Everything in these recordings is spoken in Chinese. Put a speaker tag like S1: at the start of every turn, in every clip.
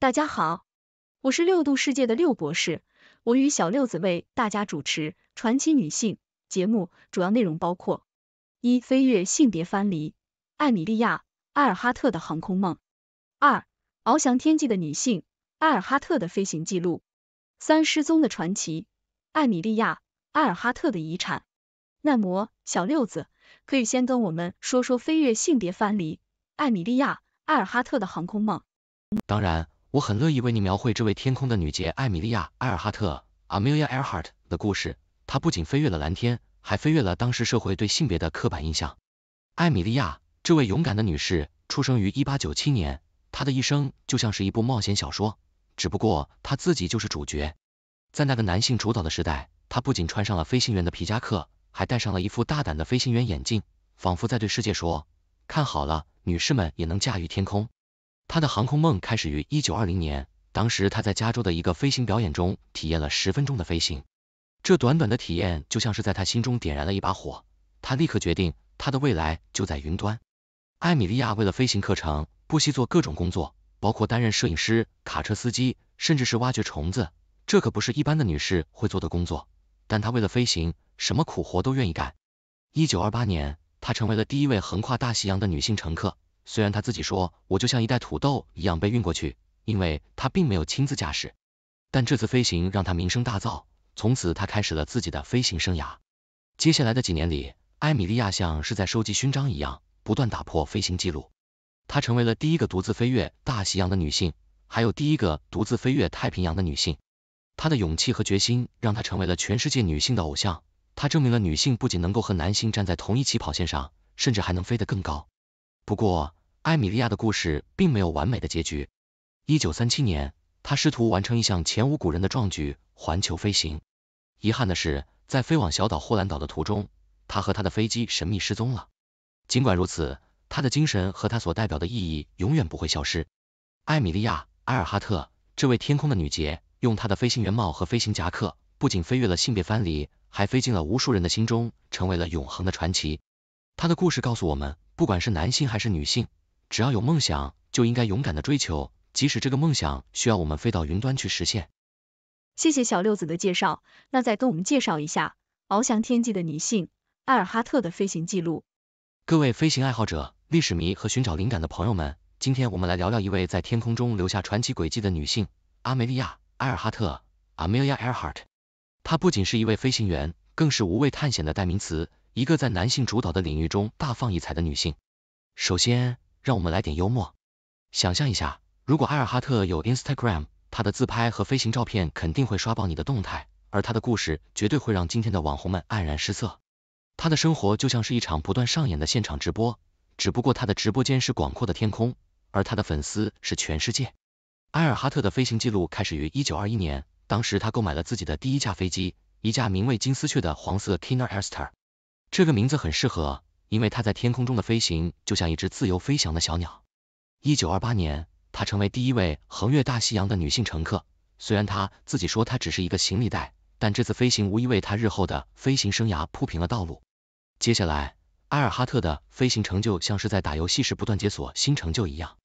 S1: 大家好，我是六度世界的六博士，我与小六子为大家主持《传奇女性》节目，主要内容包括：一、飞跃性别藩篱——艾米莉亚·埃尔哈特的航空梦；二、翱翔天际的女性——埃尔哈特的飞行记录；三、失踪的传奇——艾米莉亚·埃尔哈特的遗产。那么，小六子，可以先跟我们说说飞跃性别藩篱——艾米莉亚·埃尔哈特的航空梦。
S2: 当然。我很乐意为你描绘这位天空的女杰艾米莉亚·埃尔哈特 （Amelia Earhart） 的故事。她不仅飞越了蓝天，还飞越了当时社会对性别的刻板印象。艾米莉亚，这位勇敢的女士，出生于一八九七年，她的一生就像是一部冒险小说，只不过她自己就是主角。在那个男性主导的时代，她不仅穿上了飞行员的皮夹克，还戴上了一副大胆的飞行员眼镜，仿佛在对世界说：“看好了，女士们也能驾驭天空。”她的航空梦开始于一九二零年，当时她在加州的一个飞行表演中体验了十分钟的飞行，这短短的体验就像是在她心中点燃了一把火，她立刻决定她的未来就在云端。艾米莉亚为了飞行课程，不惜做各种工作，包括担任摄影师、卡车司机，甚至是挖掘虫子，这可不是一般的女士会做的工作，但她为了飞行，什么苦活都愿意干。一九二八年，她成为了第一位横跨大西洋的女性乘客。虽然他自己说，我就像一袋土豆一样被运过去，因为他并没有亲自驾驶，但这次飞行让他名声大噪，从此他开始了自己的飞行生涯。接下来的几年里，艾米莉亚像是在收集勋章一样，不断打破飞行记录。她成为了第一个独自飞越大西洋的女性，还有第一个独自飞越太平洋的女性。她的勇气和决心让她成为了全世界女性的偶像。她证明了女性不仅能够和男性站在同一起跑线上，甚至还能飞得更高。不过，艾米莉亚的故事并没有完美的结局。一九三七年，她试图完成一项前无古人的壮举——环球飞行。遗憾的是，在飞往小岛霍兰岛的途中，她和她的飞机神秘失踪了。尽管如此，她的精神和她所代表的意义永远不会消失。艾米莉亚·埃尔哈特，这位天空的女杰，用她的飞行员帽和飞行夹克，不仅飞越了性别藩篱，还飞进了无数人的心中，成为了永恒的传奇。她的故事告诉我们，不管是男性还是女性，只要有梦想，就应该勇敢的追求，即使这个梦想需要我们飞到云端去实现。
S1: 谢谢小六子的介绍，那再跟我们介绍一下翱翔天际的女性埃尔哈特的飞行记录。
S2: 各位飞行爱好者、历史迷和寻找灵感的朋友们，今天我们来聊聊一位在天空中留下传奇轨迹的女性——阿梅利亚·埃尔哈特 （Amelia Earhart）。她不仅是一位飞行员，更是无畏探险的代名词，一个在男性主导的领域中大放异彩的女性。首先，让我们来点幽默，想象一下，如果埃尔哈特有 Instagram，他的自拍和飞行照片肯定会刷爆你的动态，而他的故事绝对会让今天的网红们黯然失色。他的生活就像是一场不断上演的现场直播，只不过他的直播间是广阔的天空，而他的粉丝是全世界。埃尔哈特的飞行记录开始于1921年，当时他购买了自己的第一架飞机，一架名为金丝雀的黄色 Kinner Airster。这个名字很适合。因为她在天空中的飞行就像一只自由飞翔的小鸟。一九二八年，她成为第一位横越大西洋的女性乘客。虽然她自己说她只是一个行李袋，但这次飞行无疑为她日后的飞行生涯铺平了道路。接下来，埃尔哈特的飞行成就像是在打游戏时不断解锁新成就一样。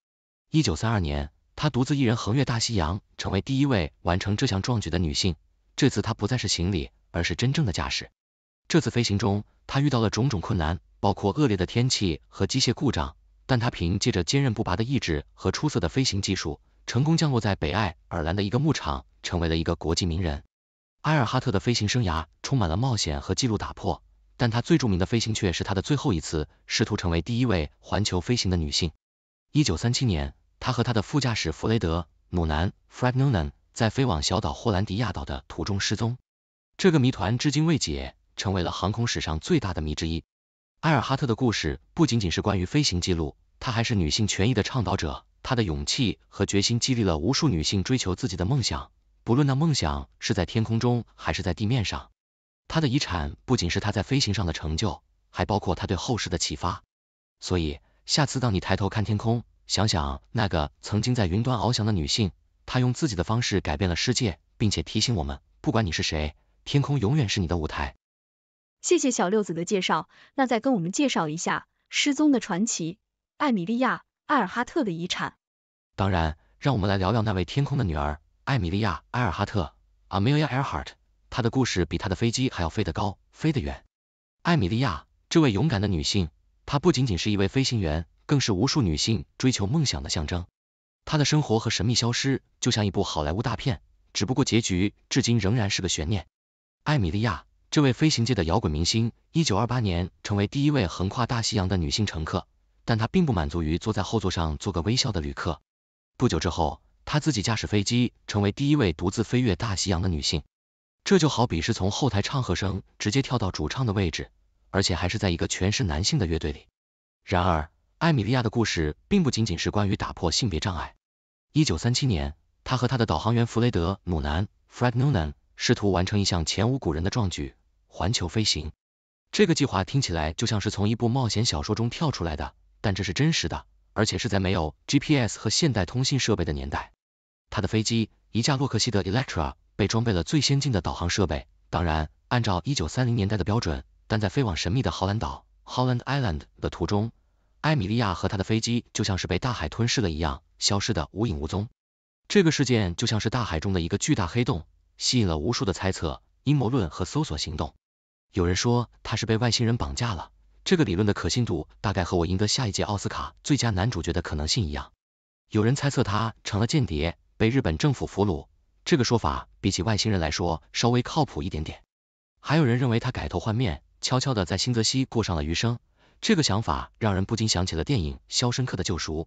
S2: 一九三二年，她独自一人横越大西洋，成为第一位完成这项壮举的女性。这次她不再是行李，而是真正的驾驶。这次飞行中，他遇到了种种困难，包括恶劣的天气和机械故障，但他凭借着坚韧不拔的意志和出色的飞行技术，成功降落在北爱尔兰的一个牧场，成为了一个国际名人。埃尔哈特的飞行生涯充满了冒险和纪录打破，但他最著名的飞行却是他的最后一次，试图成为第一位环球飞行的女性。一九三七年，他和他的副驾驶弗雷德·努南 （Fred Noonan） 在飞往小岛霍兰迪亚岛的途中失踪，这个谜团至今未解。成为了航空史上最大的谜之一。埃尔哈特的故事不仅仅是关于飞行记录，她还是女性权益的倡导者。她的勇气和决心激励了无数女性追求自己的梦想，不论那梦想是在天空中还是在地面上。她的遗产不仅是她在飞行上的成就，还包括她对后世的启发。所以，下次当你抬头看天空，想想那个曾经在云端翱翔的女性，她用自己的方式改变了世界，并且提醒我们，不管你是谁，天空永远是你的舞台。
S1: 谢谢小六子的介绍，那再跟我们介绍一下失踪的传奇艾米莉亚·埃尔哈特的遗产。
S2: 当然，让我们来聊聊那位天空的女儿艾米莉亚·埃尔哈特 （Amelia Earhart）。她的故事比她的飞机还要飞得高，飞得远。艾米莉亚，这位勇敢的女性，她不仅仅是一位飞行员，更是无数女性追求梦想的象征。她的生活和神秘消失就像一部好莱坞大片，只不过结局至今仍然是个悬念。艾米莉亚。这位飞行界的摇滚明星，一九二八年成为第一位横跨大西洋的女性乘客，但她并不满足于坐在后座上做个微笑的旅客。不久之后，她自己驾驶飞机，成为第一位独自飞越大西洋的女性。这就好比是从后台唱和声直接跳到主唱的位置，而且还是在一个全是男性的乐队里。然而，艾米莉亚的故事并不仅仅是关于打破性别障碍。一九三七年，她和她的导航员弗雷德·姆南 （Fred Noonan） 试图完成一项前无古人的壮举。环球飞行这个计划听起来就像是从一部冒险小说中跳出来的，但这是真实的，而且是在没有 GPS 和现代通信设备的年代。他的飞机一架洛克希德 Electra 被装备了最先进的导航设备，当然按照一九三零年代的标准。但在飞往神秘的豪兰岛 （Holland Island） 的途中，艾米莉亚和他的飞机就像是被大海吞噬了一样，消失的无影无踪。这个事件就像是大海中的一个巨大黑洞，吸引了无数的猜测、阴谋论和搜索行动。有人说他是被外星人绑架了，这个理论的可信度大概和我赢得下一届奥斯卡最佳男主角的可能性一样。有人猜测他成了间谍，被日本政府俘虏，这个说法比起外星人来说稍微靠谱一点点。还有人认为他改头换面，悄悄的在新泽西过上了余生，这个想法让人不禁想起了电影《肖申克的救赎》。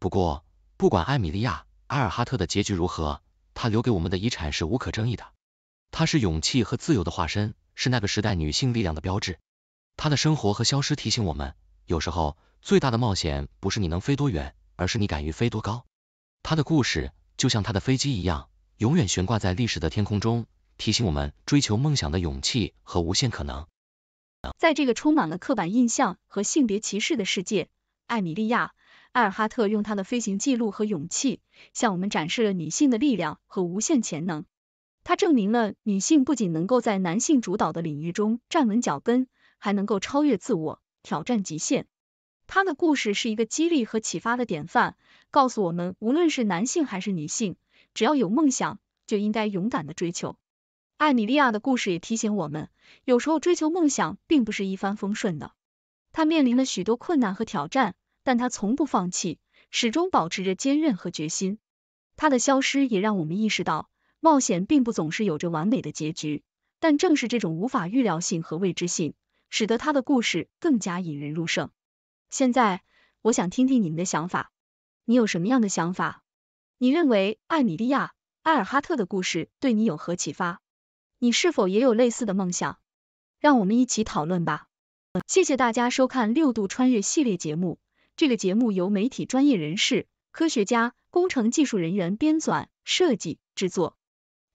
S2: 不过，不管艾米莉亚·阿尔哈特的结局如何，他留给我们的遗产是无可争议的，他是勇气和自由的化身。是那个时代女性力量的标志。她的生活和消失提醒我们，有时候最大的冒险不是你能飞多远，而是你敢于飞多高。她的故事就像她的飞机一样，永远悬挂在历史的天空中，提醒我们追求梦想的勇气和无限可能。
S1: 在这个充满了刻板印象和性别歧视的世界，艾米莉亚·艾尔哈特用她的飞行记录和勇气，向我们展示了女性的力量和无限潜能。她证明了女性不仅能够在男性主导的领域中站稳脚跟，还能够超越自我，挑战极限。她的故事是一个激励和启发的典范，告诉我们无论是男性还是女性，只要有梦想，就应该勇敢的追求。艾米莉亚的故事也提醒我们，有时候追求梦想并不是一帆风顺的，她面临了许多困难和挑战，但她从不放弃，始终保持着坚韧和决心。她的消失也让我们意识到。冒险并不总是有着完美的结局，但正是这种无法预料性和未知性，使得他的故事更加引人入胜。现在，我想听听你们的想法，你有什么样的想法？你认为艾米莉亚·埃尔哈特的故事对你有何启发？你是否也有类似的梦想？让我们一起讨论吧。谢谢大家收看《六度穿越》系列节目。这个节目由媒体专业人士、科学家、工程技术人员编纂、设计、制作。